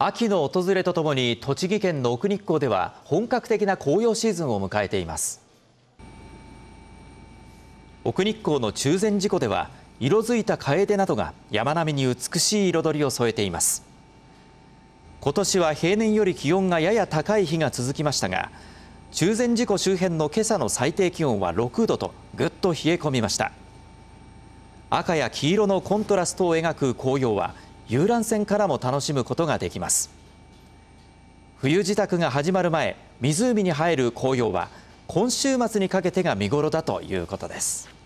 秋の訪れとともに栃木県の奥日光では本格的な紅葉シーズンを迎えています奥日光の中禅寺湖では色づいた楓などが山並みに美しい彩りを添えています今年は平年より気温がやや高い日が続きましたが中禅寺湖周辺の今朝の最低気温は6度とぐっと冷え込みました赤や黄色のコントラストを描く紅葉は遊覧船からも楽しむことができます冬支度が始まる前湖に入る紅葉は今週末にかけてが見頃だということです